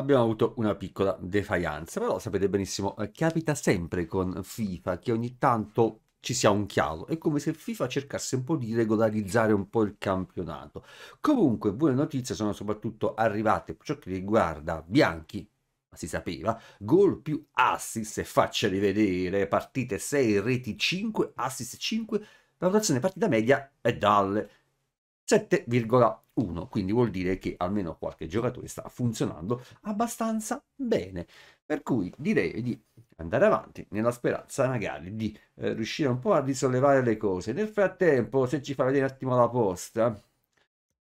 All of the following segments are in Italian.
abbiamo avuto una piccola defianza, però sapete benissimo, eh, capita sempre con FIFA che ogni tanto ci sia un chiaro. È come se FIFA cercasse un po' di regolarizzare un po' il campionato. Comunque, buone notizie sono soprattutto arrivate per ciò che riguarda Bianchi, ma si sapeva, gol più assist, e faccia rivedere, partite 6, reti 5, assist 5, la rotazione partita media è dalle 7,8. 1, quindi vuol dire che almeno qualche giocatore sta funzionando abbastanza bene. Per cui direi di andare avanti nella speranza magari di eh, riuscire un po' a risollevare le cose. Nel frattempo, se ci fa vedere un attimo la posta,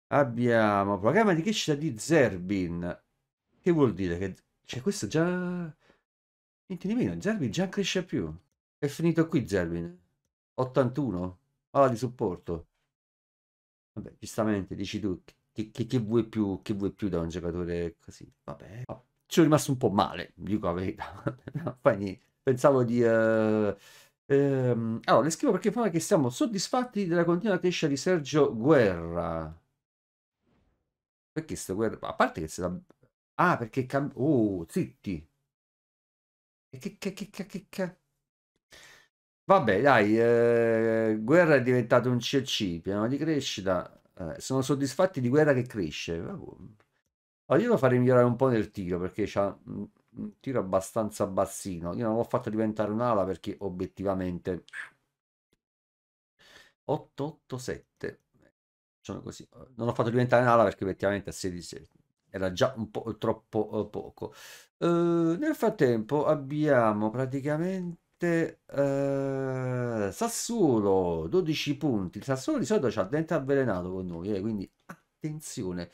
abbiamo programma di crescita di Zerbin. Che vuol dire che cioè, questo già niente di meno, Zerbin già cresce più. È finito qui Zerbin. 81 alla di supporto. Vabbè, giustamente dici tu che, che, che, vuoi più, che vuoi più da un giocatore così. Vabbè, ci sono rimasto un po' male, dico la verità. no, Pensavo di... Uh... Ehm, allora, le scrivo perché fa che siamo soddisfatti della continua crescita di Sergio Guerra. Perché sto guerra? A parte che se la... Ah, perché... cambia... Oh, zitti. E che... che, che, che, che, che... Vabbè, dai, eh, Guerra è diventato un CC, piano di crescita. Eh, sono soddisfatti di Guerra che cresce. Allora io lo farei migliorare un po' nel tiro, perché c'ha un tiro abbastanza bassino. Io non l'ho fatto diventare un'ala perché obiettivamente... 887. Sono così. Non l'ho fatto diventare un'ala perché obiettivamente a 16 era già un po' troppo eh, poco. Eh, nel frattempo abbiamo praticamente 7 eh, Sassuolo 12 punti il Sassuolo di solito c'ha il dente avvelenato con noi eh, quindi attenzione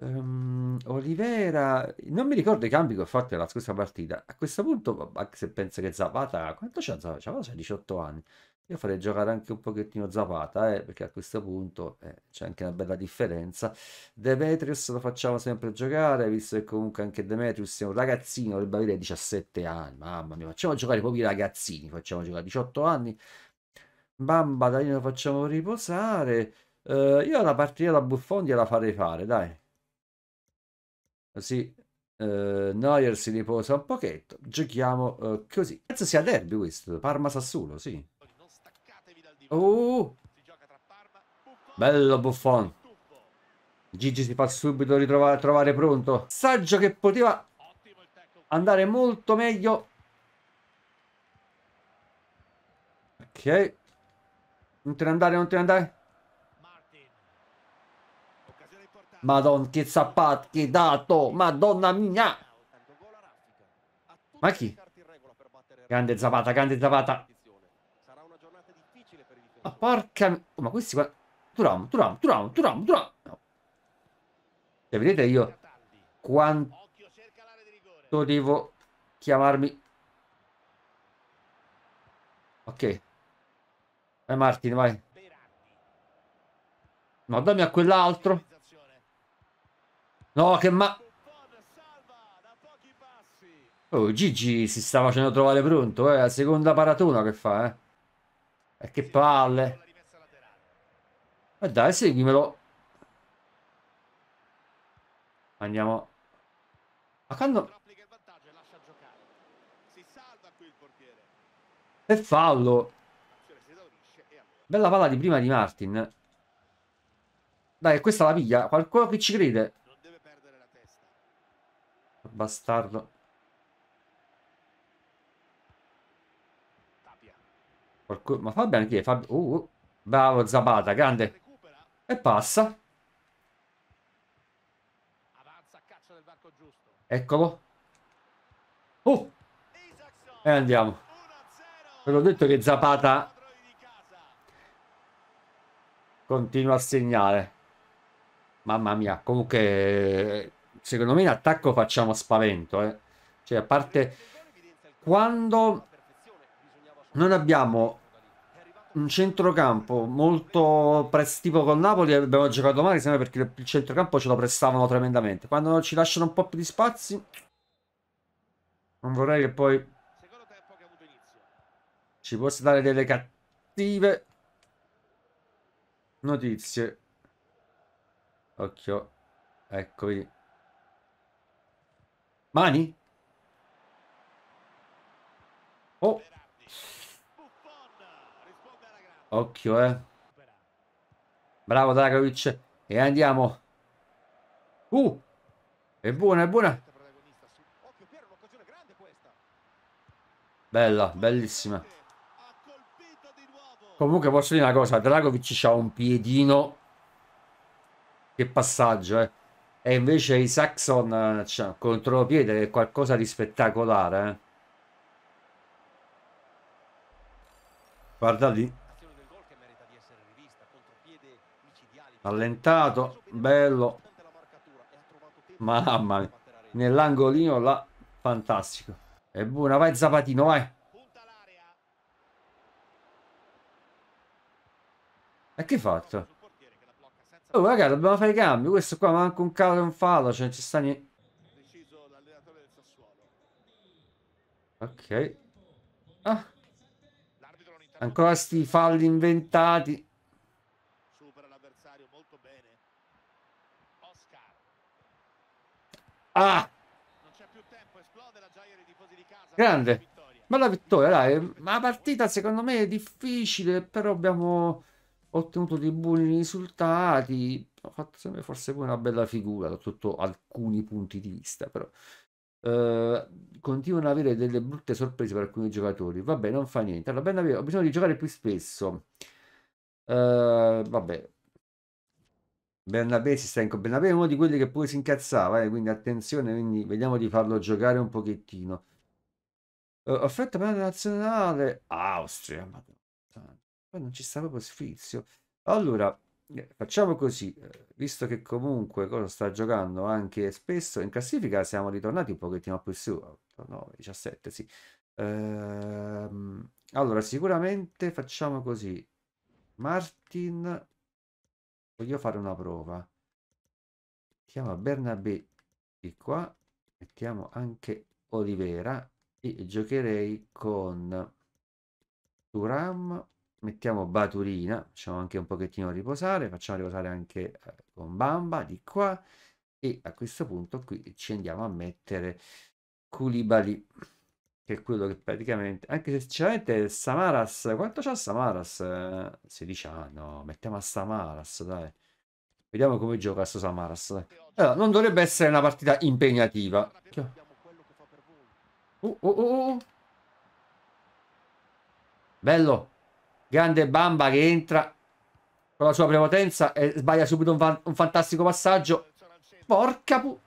um, Olivera non mi ricordo i cambi che ho fatto nella scorsa partita a questo punto anche se penso che Zapata quanto c'ha Zapata? C'ha 18 anni io farei giocare anche un pochettino Zapata, eh, perché a questo punto eh, c'è anche una bella differenza. Demetrius lo facciamo sempre giocare, visto che comunque anche Demetrius è un ragazzino, dovrebbe avere 17 anni, mamma mia, facciamo giocare proprio i ragazzini, facciamo giocare a 18 anni. Bamba, dai, lo facciamo riposare. Uh, io la partita da Buffon gliela farei fare, dai. Così uh, Neuer si riposa un pochetto. Giochiamo uh, così. Penso sia derby questo, Parma-Sassuolo, sì. Oh! Bello Buffon. Gigi si fa subito ritrovare trovare pronto. Saggio che poteva andare molto meglio. Ok. Non te ne andare, non te ne andare. Madonna, che zappato, che dato. Madonna mia. Ma chi? Grande Zapata, grande Zapata. Ma porca... Oh, ma questi qua... Turam, Turam, Turam, Turam, Turam. No. Cioè, vedete io quanto devo chiamarmi... Ok. Vai Martin, vai. No, dammi a quell'altro. No, che ma... Oh, Gigi si sta facendo trovare pronto, eh. La seconda paratona che fa, eh. E eh, che palle. E eh, dai, seguimelo. Andiamo. Ma quando... E fallo. Bella palla di prima di Martin. Dai, questa la piglia. Qualcuno che ci crede. Bastardo. Qualcuno... Ma fa bene chi è? Uh, uh, bravo Zabata, grande. E passa. Eccolo. Oh! E andiamo. Ve l'ho detto che Zapata continua a segnare. Mamma mia, comunque secondo me in attacco facciamo spavento, eh. Cioè, a parte quando non abbiamo un centrocampo molto press, tipo con Napoli abbiamo giocato male sempre perché il centrocampo ce lo prestavano tremendamente quando ci lasciano un po' più di spazi non vorrei che poi ci possa dare delle cattive notizie occhio eccovi mani oh Occhio, eh. Bravo Dragovic. E andiamo. Uh! È buona, è buona. Bella, bellissima. Comunque posso dire una cosa, Dragovic ha un piedino che passaggio, eh. E invece i Saxon eh, c'ha un contropiede che è qualcosa di spettacolare, eh. Guarda lì. allentato bello mamma mia nell'angolino là fantastico è buona vai Zapatino vai e che hai fatto? oh ragazzi dobbiamo fare i cambi questo qua manca un calo e un fallo cioè non ci sta niente ok ah. ancora sti falli inventati Ah! Grande. Bella vittoria, dai. La partita secondo me è difficile, però abbiamo ottenuto dei buoni risultati. Ho fatto sempre forse pure una bella figura da tutto alcuni punti di vista, però. Eh, continuano ad avere delle brutte sorprese per alcuni giocatori. Vabbè, non fa niente. Allora, ben ho bisogno di giocare più spesso. Eh, vabbè, Bernabé si sta in Bernabé è uno di quelli che pure si incazzava, eh, quindi attenzione, quindi vediamo di farlo giocare un pochettino. Uh, offerta per la nazionale Austria, ma non ci sta proprio sfizio. Allora, eh, facciamo così, eh, visto che comunque cosa sta giocando anche spesso in classifica, siamo ritornati un pochettino più su, 9, 17, sì. Ehm, allora, sicuramente facciamo così. Martin voglio fare una prova mettiamo Bernabé di qua mettiamo anche Olivera e giocherei con Turam mettiamo Baturina facciamo anche un pochettino riposare facciamo riposare anche eh, con Bamba di qua e a questo punto qui ci andiamo a mettere Culibali che è quello che praticamente anche se sinceramente Samaras quanto c'ha Samaras? 16 anni no mettiamo a Samaras dai vediamo come gioca questo Samaras allora, non dovrebbe essere una partita impegnativa oh oh, oh, oh, oh, bello grande Bamba che entra con la sua prepotenza e sbaglia subito un, fa un fantastico passaggio porca pu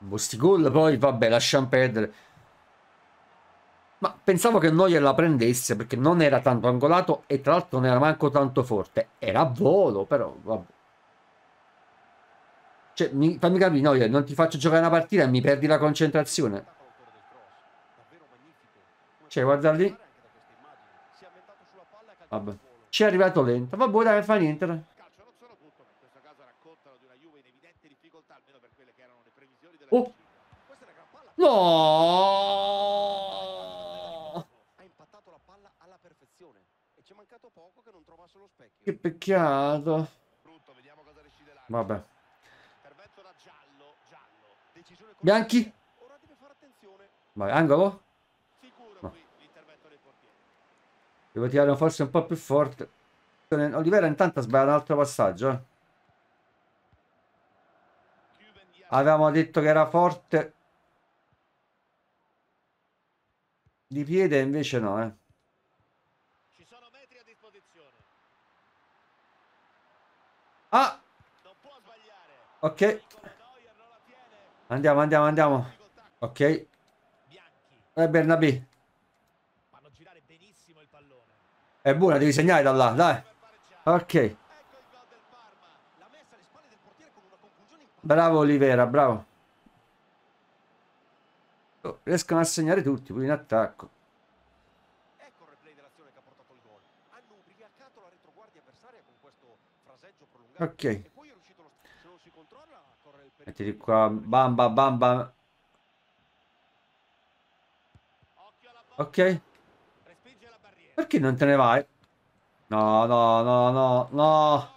Bosti gol poi, vabbè, lasciamo perdere. Ma pensavo che Noia la prendesse perché non era tanto angolato e tra l'altro non era manco tanto forte. Era a volo, però vabbè. Cioè, mi, fammi capire, Noia, non ti faccio giocare una partita e mi perdi la concentrazione. Cioè, guarda lì. Vabbè. Ci è arrivato lento. Vabbè, dai, fa niente. Oh! No! Ha impattato la palla alla perfezione e ci è mancato poco che non trovasse lo specchio. Che peccato. Brutto, vediamo cosa decide l'arbitro. Vabbè. Intervento da giallo, giallo. Decisione Bianchi. Ora deve fare attenzione. Vai, angolo. Sicuro no. qui l'intervento del portiere. Devo tirare forse un po' più forte. Olivera intanto sbaglia un altro passaggio, eh. Avevamo detto che era forte. Di piede invece no, eh. Ah! Ok. Andiamo, andiamo, andiamo. Ok. Eh, Bernabì. È buona, devi segnare da là, dai. Ok. Bravo Olivera, bravo. Oh, riescono a segnare tutti, pure in attacco. Ecco il replay dell'azione che ha portato il gol. Hanno ubriacato la retroguardia avversaria con questo fraseggio prolungato. Ok. Mettiti qua, bamba, bamba. Ok. Perché non te ne vai? No, no, no, no, no.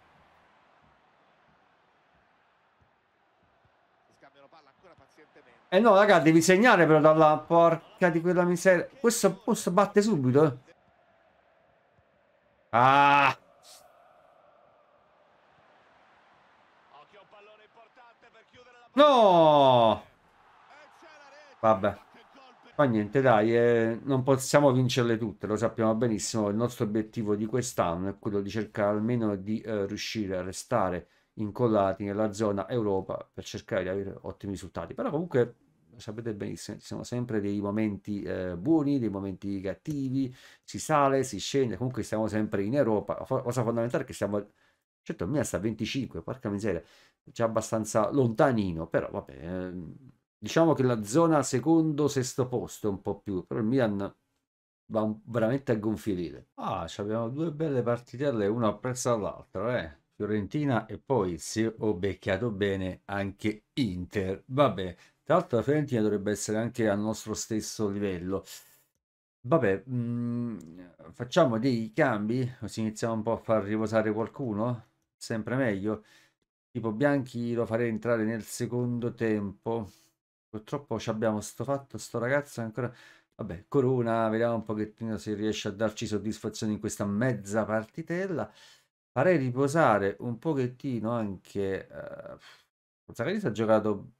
Eh no, raga, devi segnare però dalla porca di quella miseria. Questo posto batte subito. Eh. Ah! No! Vabbè. Ma niente, dai, eh, non possiamo vincerle tutte, lo sappiamo benissimo. Il nostro obiettivo di quest'anno è quello di cercare almeno di eh, riuscire a restare incollati nella zona Europa per cercare di avere ottimi risultati. Però comunque sapete benissimo, ci sono sempre dei momenti eh, buoni, dei momenti cattivi, si sale, si scende, comunque siamo sempre in Europa. La cosa fondamentale è che siamo, certo, mia sta a 25, porca miseria, già abbastanza lontanino, però vabbè, eh, diciamo che la zona secondo, sesto posto è un po' più, però il Milan va veramente a gonfie Ah, abbiamo due belle partitelle, una appresso all'altra, eh Fiorentina e poi, se ho becchiato bene, anche Inter. Vabbè, tra l'altro la Fiorentina dovrebbe essere anche al nostro stesso livello. Vabbè, mh, mm, facciamo dei cambi, così iniziamo un po' a far riposare qualcuno, sempre meglio. Tipo Bianchi lo farei entrare nel secondo tempo. Purtroppo abbiamo sto fatto, sto ragazzo ancora... Vabbè, Corona, vediamo un pochettino se riesce a darci soddisfazione in questa mezza partitella farei riposare un pochettino anche eh, Zaccaris ha giocato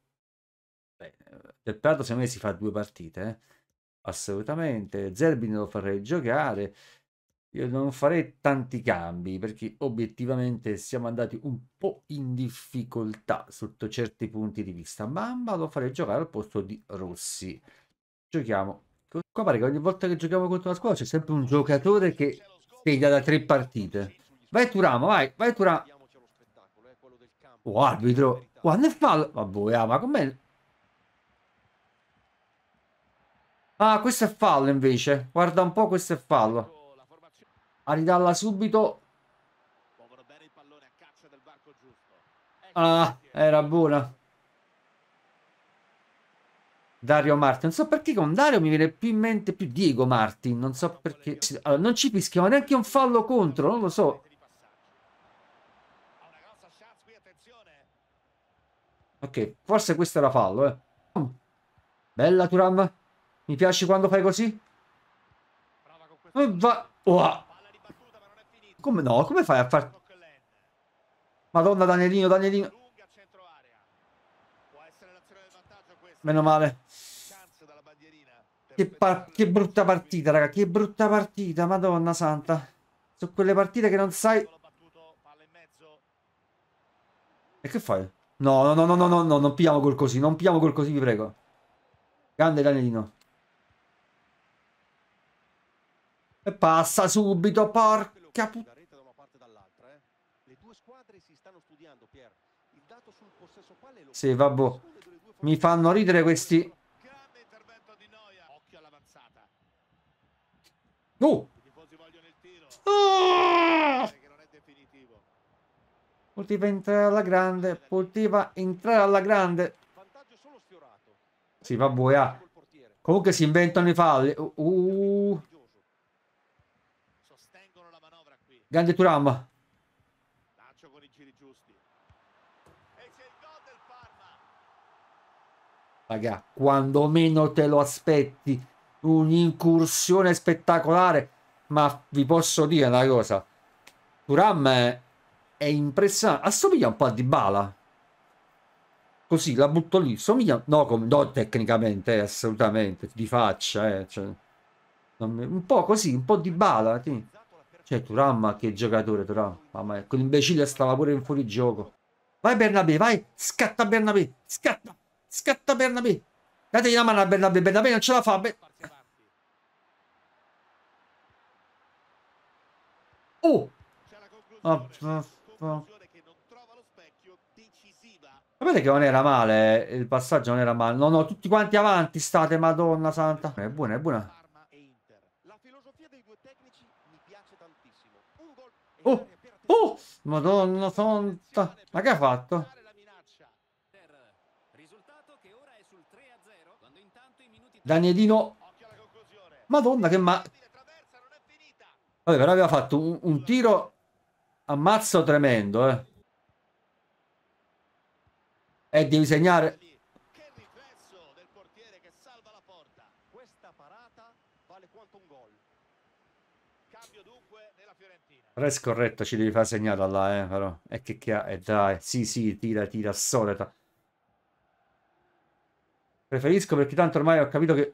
bene. Eh, del Prato secondo me si fa due partite, eh? assolutamente. Zerbin lo farei giocare. Io non farei tanti cambi perché obiettivamente siamo andati un po' in difficoltà sotto certi punti di vista. Bamba lo farei giocare al posto di Rossi. Giochiamo. Qua pare che ogni volta che giochiamo contro la squadra c'è sempre un giocatore che piglia da tre partite. Vai Turama, vai, vai Turama. Oh, arbitro. Quando è fallo. Vabbè, ah, ma com'è? Ah, questo è fallo invece. Guarda un po', questo è fallo. A ridarla subito. Ah, era buona. Dario Martin. Non so perché con Dario mi viene più in mente più Diego Martin. Non so perché. Allora, non ci pischiamo neanche un fallo contro, non lo so. Ok, forse questo era fallo, eh. Bella Turam. Mi piace quando fai così. Eh, va... Oh. Come no? Come fai a far... Madonna, Danielino, Danielino. Meno male. Che, che, brutta partita, raga. Che brutta partita, madonna santa. Sono quelle partite che non sai e che fai? No, no, no, no, no, no, no, non pigliamo col così, non pigliamo col così, vi prego. Grande Danelino. E passa subito, porca puttana. Eh. Sì, vabbè. Mi fanno ridere questi... No! Oh! Poteva entrare alla grande, poteva entrare alla grande. si Sì, vabbè. Ah. Comunque si inventano i falli. Uh, uh. Grande Turam. Raga, quando meno te lo aspetti, un'incursione spettacolare. Ma vi posso dire una cosa. Turam è è impressionante. Assomiglia un po' a Dybala. Così la butto lì. Somiglia... No, come... no tecnicamente, assolutamente. Di faccia, eh. Cioè, un po' così, un po' di bala. Sì. Cioè, Turam, ma che giocatore, Turam. Mamma mia, quell'imbecille stava pure in gioco. Vai Bernabé, vai. Scatta Bernabé. Scatta. Scatta Bernabé. Dategli la mano a Bernabé. Bernabé non ce la fa. Be... Oh! Oh troppo. Sapete che non era male, eh, il passaggio non era male. No, no, tutti quanti avanti state, madonna santa. È buona, è buona. Oh, oh, madonna santa. Ma che ha fatto? Danielino. Madonna che ma... Vabbè, però aveva fatto un, un tiro Ammazzo tremendo, eh. E devi segnare. Res corretto ci devi far segnata là, eh, però. E che che ha? E eh, dai, sì, sì, tira, tira, solita. Preferisco perché tanto ormai ho capito che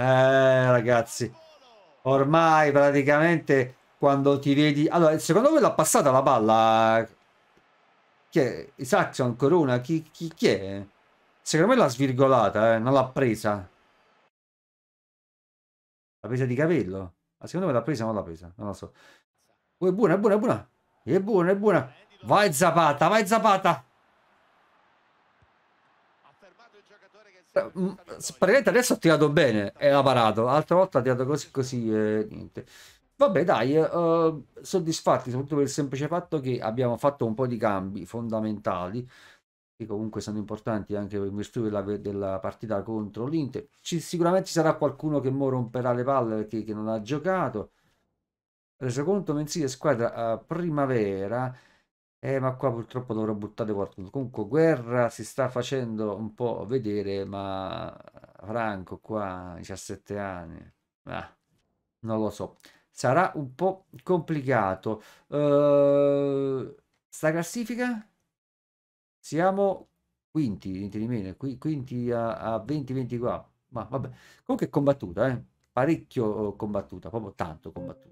Eh, ragazzi, ormai praticamente quando ti vedi... Allora, secondo me l'ha passata la palla... Chi è? Isaacson, Corona, chi, chi, chi è? Secondo me l'ha svirgolata, eh? non l'ha presa. La presa di capello? Ma secondo me l'ha presa o non l'ha presa? Non lo so. Oh, è buona, è buona, è buona. È buona, è buona. Vai Zapata, vai Zapata. praticamente adesso ha tirato bene era parato l'altra volta ha tirato così così e niente vabbè dai uh, soddisfatti soprattutto per il semplice fatto che abbiamo fatto un po' di cambi fondamentali che comunque sono importanti anche in virtù della, della partita contro l'Inter ci, sicuramente ci sarà qualcuno che mo romperà le palle perché non ha giocato reso conto mensile squadra uh, primavera eh, ma qua purtroppo dovrò buttare qualcuno. Comunque, guerra si sta facendo un po' vedere, ma Franco qua, 17 anni, ah, non lo so. Sarà un po' complicato. Uh, sta classifica? Siamo quinti, niente di meno, qui, quinti a, a 20-24. Ma vabbè, comunque è combattuta, eh? parecchio eh, combattuta, proprio tanto combattuta.